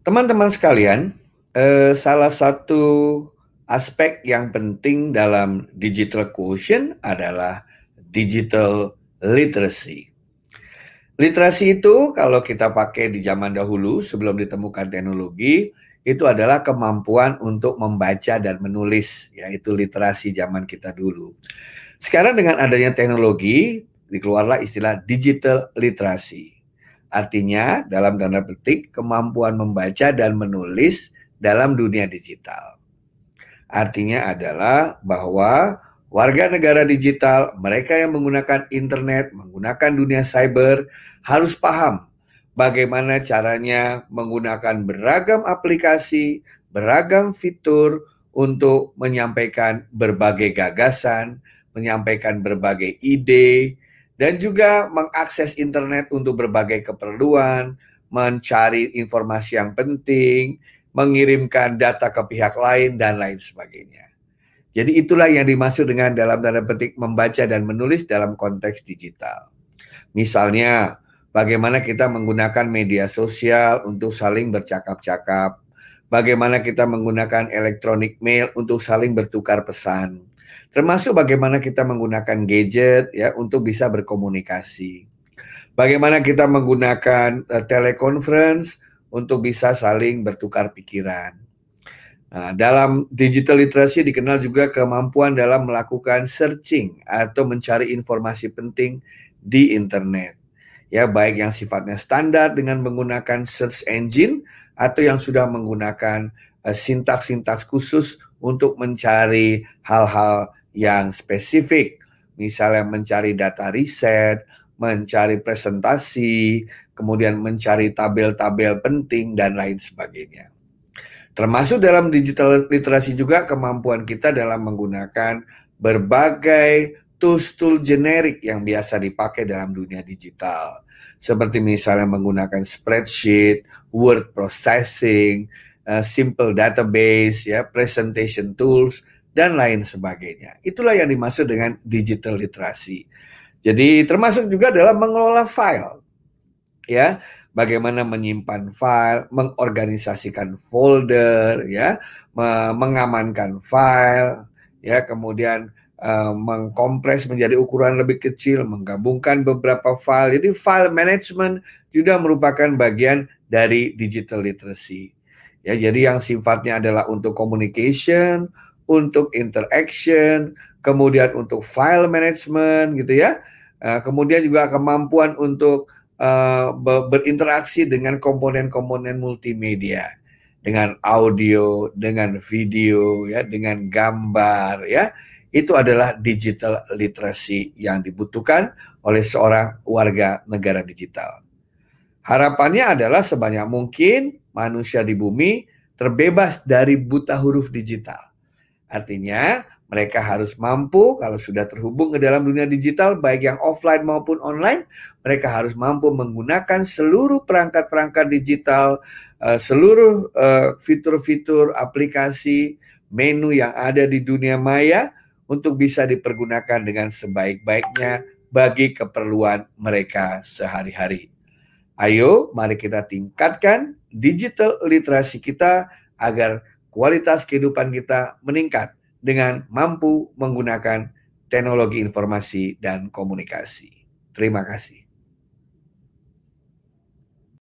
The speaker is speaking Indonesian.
Teman-teman sekalian, eh, salah satu aspek yang penting dalam digital quotient adalah digital literacy. Literasi itu kalau kita pakai di zaman dahulu sebelum ditemukan teknologi itu adalah kemampuan untuk membaca dan menulis yaitu literasi zaman kita dulu. Sekarang dengan adanya teknologi dikeluarlah istilah digital literasi. Artinya, dalam tanda petik, kemampuan membaca dan menulis dalam dunia digital. Artinya adalah bahwa warga negara digital, mereka yang menggunakan internet, menggunakan dunia cyber, harus paham bagaimana caranya menggunakan beragam aplikasi, beragam fitur untuk menyampaikan berbagai gagasan, menyampaikan berbagai ide, dan juga mengakses internet untuk berbagai keperluan, mencari informasi yang penting, mengirimkan data ke pihak lain, dan lain sebagainya. Jadi itulah yang dimaksud dengan dalam tanda petik membaca dan menulis dalam konteks digital. Misalnya, bagaimana kita menggunakan media sosial untuk saling bercakap-cakap, bagaimana kita menggunakan elektronik mail untuk saling bertukar pesan, Termasuk bagaimana kita menggunakan gadget ya untuk bisa berkomunikasi. Bagaimana kita menggunakan uh, teleconference untuk bisa saling bertukar pikiran. Nah, dalam digital literasi dikenal juga kemampuan dalam melakukan searching atau mencari informasi penting di internet. Ya, baik yang sifatnya standar dengan menggunakan search engine atau yang sudah menggunakan Eh, sintaks-sintaks khusus untuk mencari hal-hal yang spesifik. Misalnya mencari data riset, mencari presentasi, kemudian mencari tabel-tabel penting, dan lain sebagainya. Termasuk dalam digital literasi juga kemampuan kita dalam menggunakan berbagai tools-tool generik yang biasa dipakai dalam dunia digital. Seperti misalnya menggunakan spreadsheet, word processing, Eh, simple database, ya, presentation tools, dan lain sebagainya. Itulah yang dimaksud dengan digital literasi. Jadi termasuk juga dalam mengelola file, ya, bagaimana menyimpan file, mengorganisasikan folder, ya, mengamankan file, ya, kemudian uh, mengkompres menjadi ukuran lebih kecil, menggabungkan beberapa file. Jadi file management juga merupakan bagian dari digital literacy. Ya, jadi yang sifatnya adalah untuk communication, untuk interaction, kemudian untuk file management gitu ya. Eh, kemudian juga kemampuan untuk eh, berinteraksi dengan komponen-komponen multimedia, dengan audio, dengan video ya, dengan gambar ya. Itu adalah digital literacy yang dibutuhkan oleh seorang warga negara digital. Harapannya adalah sebanyak mungkin manusia di bumi terbebas dari buta huruf digital. Artinya, mereka harus mampu kalau sudah terhubung ke dalam dunia digital baik yang offline maupun online, mereka harus mampu menggunakan seluruh perangkat-perangkat digital, eh, seluruh eh, fitur-fitur aplikasi, menu yang ada di dunia maya untuk bisa dipergunakan dengan sebaik-baiknya bagi keperluan mereka sehari-hari. Ayo, mari kita tingkatkan digital literasi kita agar kualitas kehidupan kita meningkat dengan mampu menggunakan teknologi informasi dan komunikasi. Terima kasih.